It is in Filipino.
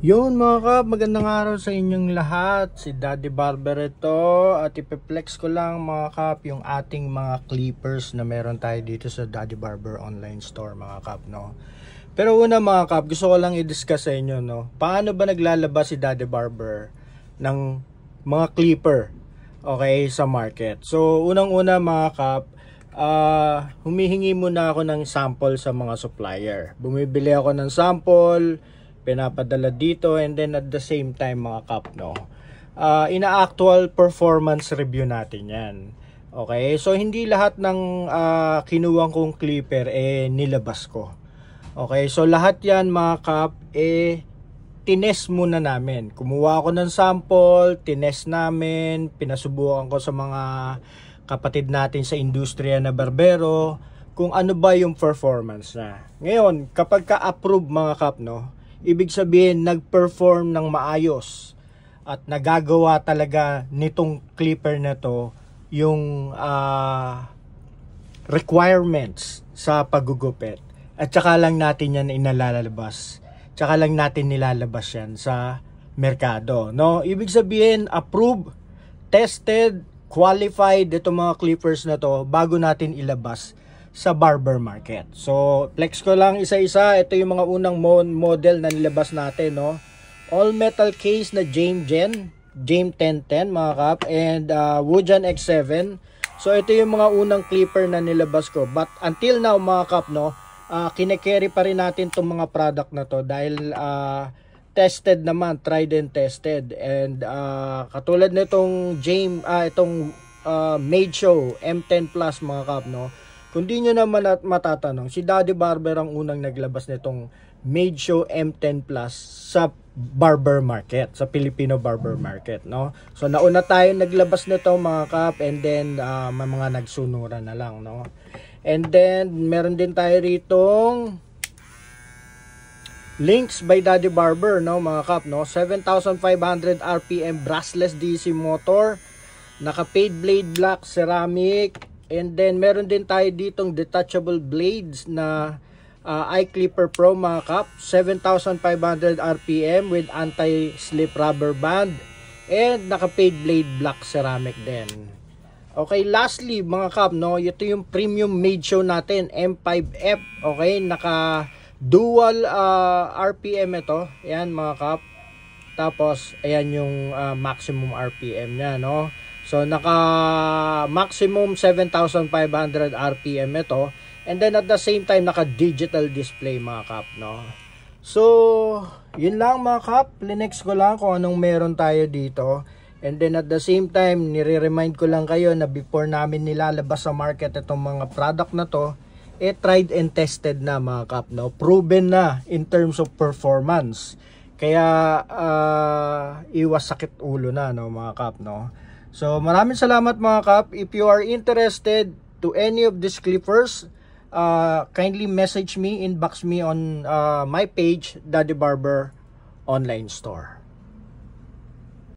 Yun mga kap, magandang araw sa inyong lahat. Si Daddy Barber ito at ipeplex ko lang mga kap yung ating mga clippers na meron tayo dito sa Daddy Barber online store mga kap no. Pero una mga kap, gusto ko lang i-discuss sa inyo no. Paano ba naglalabas si Daddy Barber ng mga clipper okay sa market? So unang-una mga kap, uh, ah, humihingi muna ako ng sample sa mga supplier. Bumibili ako ng sample pinapadala dito and then at the same time mga kap no uh, ina-actual performance review natin yan okay so hindi lahat ng uh, kinuwang kong clipper eh nilabas ko okay so lahat yan mga kap eh tines muna namin kumuha ako ng sample tines namin pinasubukan ko sa mga kapatid natin sa industriya na barbero kung ano ba yung performance na. Ngayon, kapag ka-approve mga kap, no, Ibig sabihin, nag-perform ng maayos at nagagawa talaga nitong clipper na to yung uh, requirements sa pagugupit. At saka lang natin yan inalalabas. saka lang natin nilalabas yan sa merkado. No? Ibig sabihin, approved, tested, qualified itong mga clippers na to bago natin ilabas sa barber market. So, flex ko lang isa-isa. Ito yung mga unang mon model na nilabas natin, no? All metal case na James Gen, James 1010, mga kap, and uh, Wujan X7. So, ito yung mga unang clipper na nilabas ko. But until now, mga kap, no, uh, kinekerry pa rin natin itong mga product na to dahil uh, tested naman, tried and tested. And uh, katulad nitong James, uh, ah, itong uh, Made Show M10 Plus mga kap, no? Kundi nyo naman at matatanong, si Daddy Barber ang unang naglabas nitong Made Show M10 Plus sa barber market, sa Filipino barber market, no? So nauna tayo naglabas nito mga kap and then uh, may mga nagsunura na lang, no? And then meron din tayo rito Links by Daddy Barber, no mga kap, no? 7,500 RPM brushless DC motor, naka paid blade black ceramic, And then meron din tayo ditong detachable blades na uh, clipper Pro mga kap. 7,500 RPM with anti-slip rubber band. And naka-paid blade black ceramic din. Okay, lastly mga kap, no, ito yung premium made show natin, M5F. Okay, naka dual uh, RPM ito. Ayun mga kap. Tapos, ayan yung uh, maximum RPM niya, no? So naka maximum 7,500 RPM ito. And then at the same time naka digital display mga kap no. So yun lang mga kap. Linex ko lang kung anong meron tayo dito. And then at the same time nire-remind ko lang kayo na before namin nilalabas sa market itong mga product na to eh tried and tested na mga kap no. Proven na in terms of performance. Kaya uh, iwas sakit ulo na no mga kap no. So maraming salamat mga kap. If you are interested to any of these clippers, uh, kindly message me, inbox me on uh, my page, Daddy Barber Online Store.